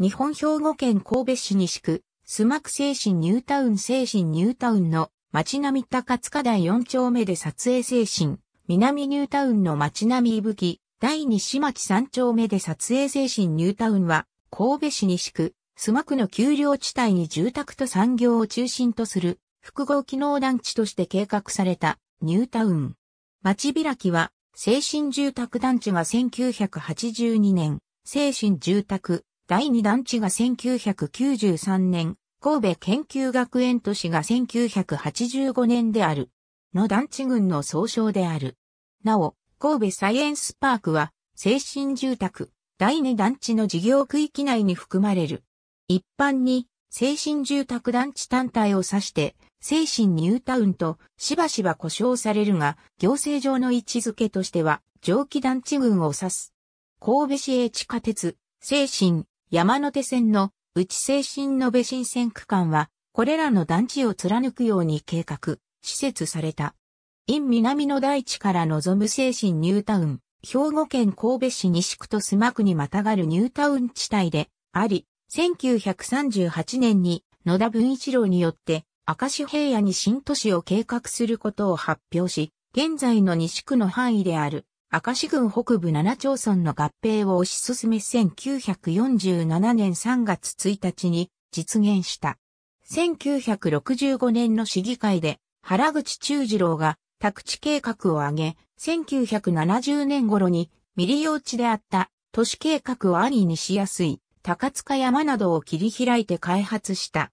日本兵庫県神戸市西区、スマク精神ニュータウン精神ニュータウンの街並み高塚台4丁目で撮影精神、南ニュータウンの街並みいぶき、第西町3丁目で撮影精神ニュータウンは、神戸市西区、スマ区の丘陵地帯に住宅と産業を中心とする複合機能団地として計画されたニュータウン。町開きは、精神住宅団地が1982年、精神住宅、第2団地が1993年、神戸研究学園都市が1985年である。の団地群の総称である。なお、神戸サイエンスパークは、精神住宅、第2団地の事業区域内に含まれる。一般に、精神住宅団地単体を指して、精神ニュータウンとしばしば呼称されるが、行政上の位置づけとしては、蒸気団地群を指す。神戸市営地下鉄、精神、山手線の内精神延べ新線区間は、これらの団地を貫くように計画、施設された。陰南の大地から望む精神ニュータウン、兵庫県神戸市西区と須磨区にまたがるニュータウン地帯であり、1938年に野田文一郎によって明石平野に新都市を計画することを発表し、現在の西区の範囲である明石郡北部7町村の合併を推し進め1947年3月1日に実現した。1965年の市議会で原口中次郎が宅地計画を挙げ、1970年頃に未利用地であった都市計画を兄にしやすい高塚山などを切り開いて開発した。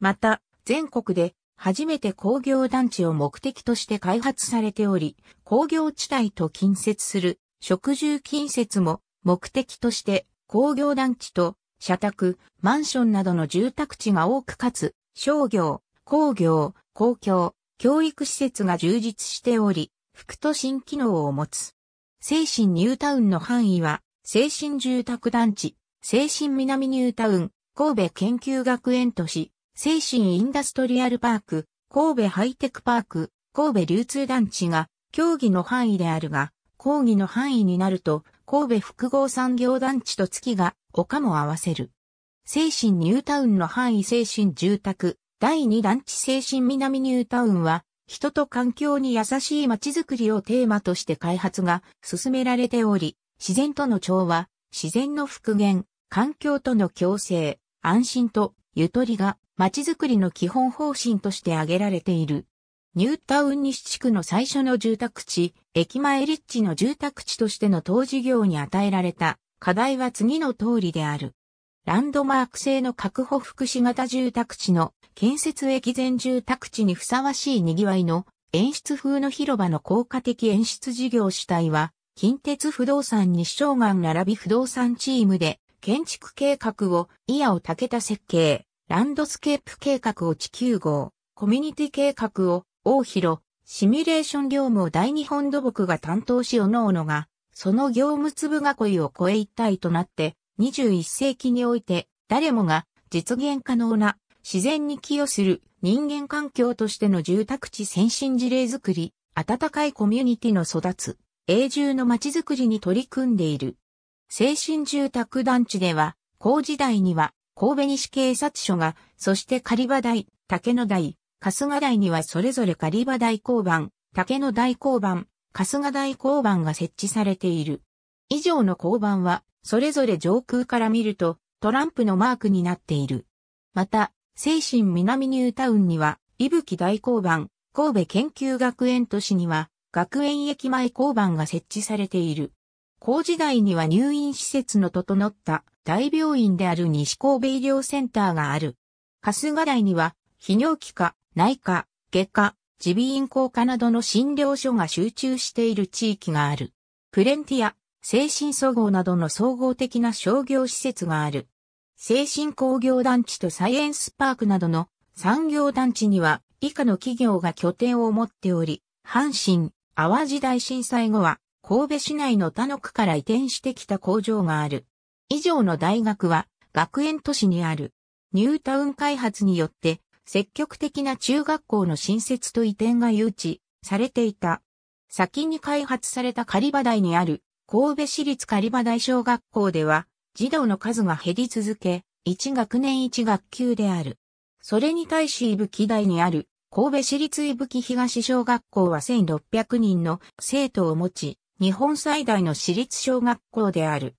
また、全国で初めて工業団地を目的として開発されており、工業地帯と近接する食住近接も目的として工業団地と社宅、マンションなどの住宅地が多くかつ、商業、工業、公共、教育施設が充実しており、副都心機能を持つ。精神ニュータウンの範囲は、精神住宅団地、精神南ニュータウン、神戸研究学園都市、精神インダストリアルパーク、神戸ハイテクパーク、神戸流通団地が、競技の範囲であるが、講義の範囲になると、神戸複合産業団地と月が、丘も合わせる。精神ニュータウンの範囲精神住宅、第2団地精神南ニュータウンは、人と環境に優しい街づくりをテーマとして開発が進められており、自然との調和、自然の復元、環境との共生、安心とゆとりが街づくりの基本方針として挙げられている。ニュータウン西地区の最初の住宅地、駅前立地の住宅地としての当事業に与えられた課題は次の通りである。ランドマーク製の確保福祉型住宅地の建設駅前住宅地にふさわしい賑わいの演出風の広場の効果的演出事業主体は、近鉄不動産西照岩並び不動産チームで建築計画を、伊谷を竹田設計、ランドスケープ計画を地球号、コミュニティ計画を、大広、シミュレーション業務を大日本土木が担当し、おのおのが、その業務粒囲いを超え一体となって、21世紀において、誰もが実現可能な自然に寄与する人間環境としての住宅地先進事例づくり、温かいコミュニティの育つ、永住の街づくりに取り組んでいる。精神住宅団地では、高時代には神戸西警察署が、そして狩場台、竹野台、春日台にはそれぞれ狩場台交番、竹野台交番、春日台交番が設置されている。以上の交番は、それぞれ上空から見ると、トランプのマークになっている。また、精神南ニュータウンには、伊吹大交番、神戸研究学園都市には、学園駅前交番が設置されている。高時代には入院施設の整った大病院である西神戸医療センターがある。春日台には、泌尿器科、内科、外科、耳鼻咽喉科などの診療所が集中している地域がある。プレンティア、精神総合などの総合的な商業施設がある。精神工業団地とサイエンスパークなどの産業団地には以下の企業が拠点を持っており、阪神、淡路大震災後は神戸市内の他の区から移転してきた工場がある。以上の大学は学園都市にある。ニュータウン開発によって積極的な中学校の新設と移転が誘致されていた。先に開発された狩場台にある神戸市立狩場台小学校では児童の数が減り続け、1学年1学級である。それに対し伊吹台にある神戸市立伊吹東小学校は1600人の生徒を持ち、日本最大の私立小学校である。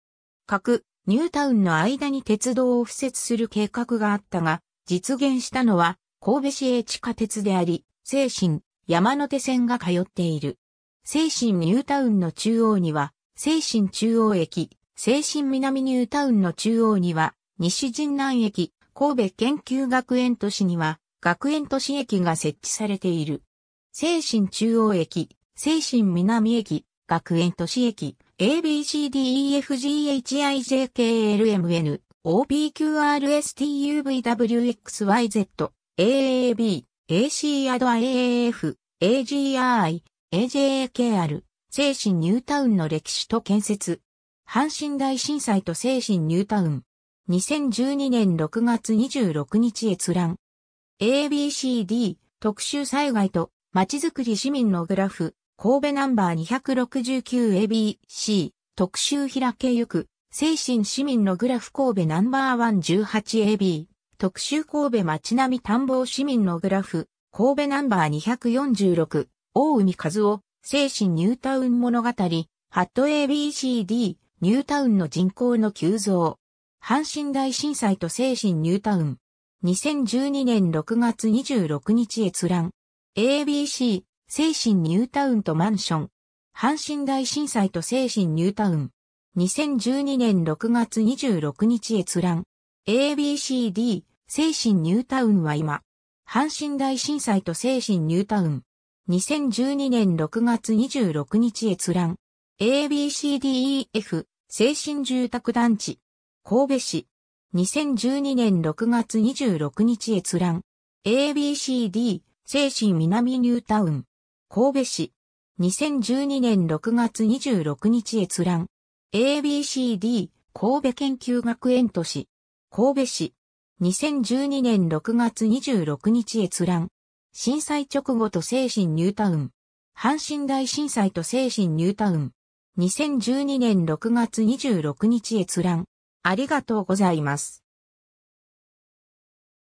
各、ニュータウンの間に鉄道を敷設する計画があったが、実現したのは神戸市営地下鉄であり、精神、山手線が通っている。精神ニュータウンの中央には、精神中央駅、精神南ニュータウンの中央には、西神南駅、神戸研究学園都市には、学園都市駅が設置されている。精神中央駅、精神南駅、学園都市駅 ABCDEFGHIJKLMN OPQRSTUVWXYZ AAB AC&AAF AGI AJKR 精神ニュータウンの歴史と建設阪神大震災と精神ニュータウン2012年6月26日閲覧 ABCD 特殊災害と街づくり市民のグラフ神戸ナンバー 269ABC 特集開けゆく、精神市民のグラフ神戸ナンバー 118AB 特集神戸町並探訪市民のグラフ神戸ナンバー246大海和夫精神ニュータウン物語ハット ABCD ニュータウンの人口の急増阪神大震災と精神ニュータウン2012年6月26日閲覧 ABC 精神ニュータウンとマンション。阪神大震災と精神ニュータウン。2012年6月26日閲覧。ABCD、精神ニュータウンは今。阪神大震災と精神ニュータウン。2012年6月26日閲覧。ABCDEF、精神住宅団地。神戸市。2012年6月26日閲覧。ABCD、精神南ニュータウン。神戸市。2012年6月26日閲覧。ABCD 神戸研究学園都市。神戸市。2012年6月26日閲覧。震災直後と精神ニュータウン。阪神大震災と精神ニュータウン。2012年6月26日閲覧。ありがとうございます。